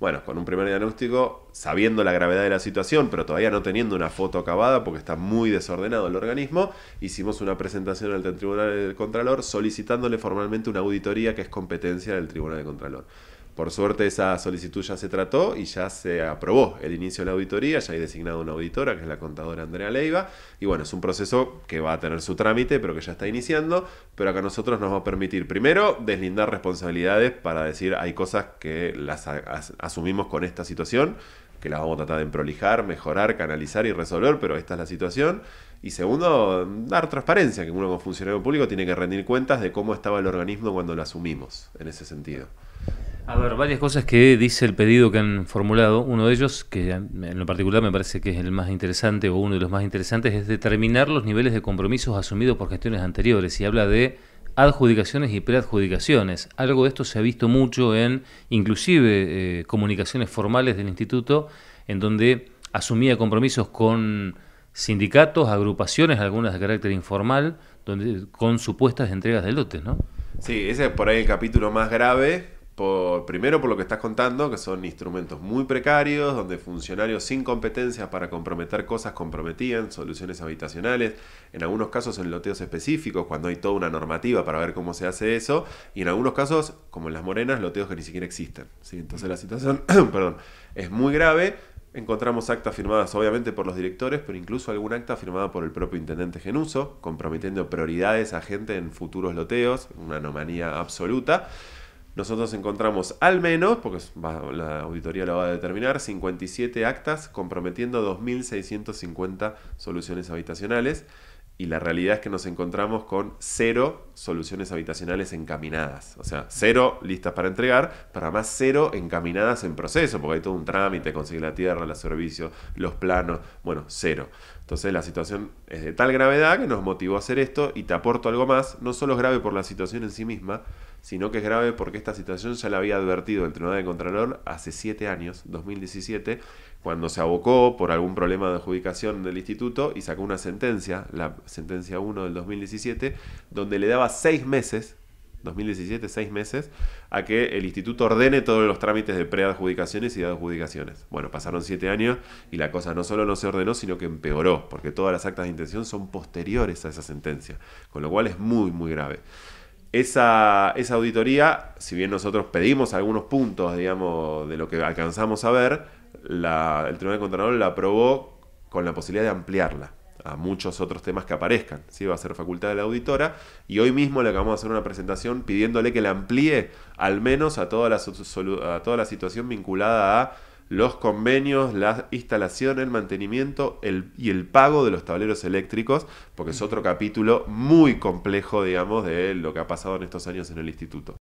Bueno, con un primer diagnóstico, sabiendo la gravedad de la situación, pero todavía no teniendo una foto acabada porque está muy desordenado el organismo, hicimos una presentación al Tribunal del Contralor solicitándole formalmente una auditoría que es competencia del Tribunal de Contralor. Por suerte esa solicitud ya se trató y ya se aprobó el inicio de la auditoría, ya hay designado una auditora, que es la contadora Andrea Leiva, y bueno, es un proceso que va a tener su trámite, pero que ya está iniciando, pero acá a nosotros nos va a permitir primero deslindar responsabilidades para decir hay cosas que las asumimos con esta situación, que las vamos a tratar de prolijar, mejorar, canalizar y resolver, pero esta es la situación. Y segundo, dar transparencia, que uno como funcionario público tiene que rendir cuentas de cómo estaba el organismo cuando lo asumimos, en ese sentido. A ver, varias cosas que dice el pedido que han formulado. Uno de ellos, que en lo particular me parece que es el más interesante o uno de los más interesantes, es determinar los niveles de compromisos asumidos por gestiones anteriores. Y habla de adjudicaciones y preadjudicaciones. Algo de esto se ha visto mucho en inclusive eh, comunicaciones formales del instituto, en donde asumía compromisos con sindicatos, agrupaciones, algunas de carácter informal, donde, con supuestas entregas de lotes, ¿no? Sí, ese es por ahí el capítulo más grave primero por lo que estás contando, que son instrumentos muy precarios, donde funcionarios sin competencias para comprometer cosas comprometían soluciones habitacionales, en algunos casos en loteos específicos, cuando hay toda una normativa para ver cómo se hace eso, y en algunos casos, como en las morenas, loteos que ni siquiera existen. Entonces la situación perdón, es muy grave. Encontramos actas firmadas obviamente por los directores, pero incluso algún acta firmada por el propio intendente Genuso, comprometiendo prioridades a gente en futuros loteos, una anomalía absoluta. Nosotros encontramos al menos, porque la auditoría lo va a determinar, 57 actas comprometiendo 2.650 soluciones habitacionales y la realidad es que nos encontramos con cero soluciones habitacionales encaminadas. O sea, cero listas para entregar, para más cero encaminadas en proceso, porque hay todo un trámite, conseguir la tierra, los servicios, los planos, bueno, cero. Entonces la situación es de tal gravedad que nos motivó a hacer esto y te aporto algo más, no solo es grave por la situación en sí misma, sino que es grave porque esta situación ya la había advertido el Tribunal de Contralor hace siete años, 2017, cuando se abocó por algún problema de adjudicación del instituto y sacó una sentencia, la sentencia 1 del 2017, donde le daba seis meses 2017, seis meses, a que el instituto ordene todos los trámites de preadjudicaciones y de adjudicaciones. Bueno, pasaron siete años y la cosa no solo no se ordenó, sino que empeoró, porque todas las actas de intención son posteriores a esa sentencia, con lo cual es muy, muy grave. Esa, esa auditoría, si bien nosotros pedimos algunos puntos, digamos, de lo que alcanzamos a ver, el Tribunal de Contralor la aprobó con la posibilidad de ampliarla a muchos otros temas que aparezcan. si Va a ser facultad de la auditora y hoy mismo le acabamos de hacer una presentación pidiéndole que la amplíe al menos a toda la, a toda la situación vinculada a los convenios, la instalación, el mantenimiento el, y el pago de los tableros eléctricos, porque es otro capítulo muy complejo, digamos, de lo que ha pasado en estos años en el instituto.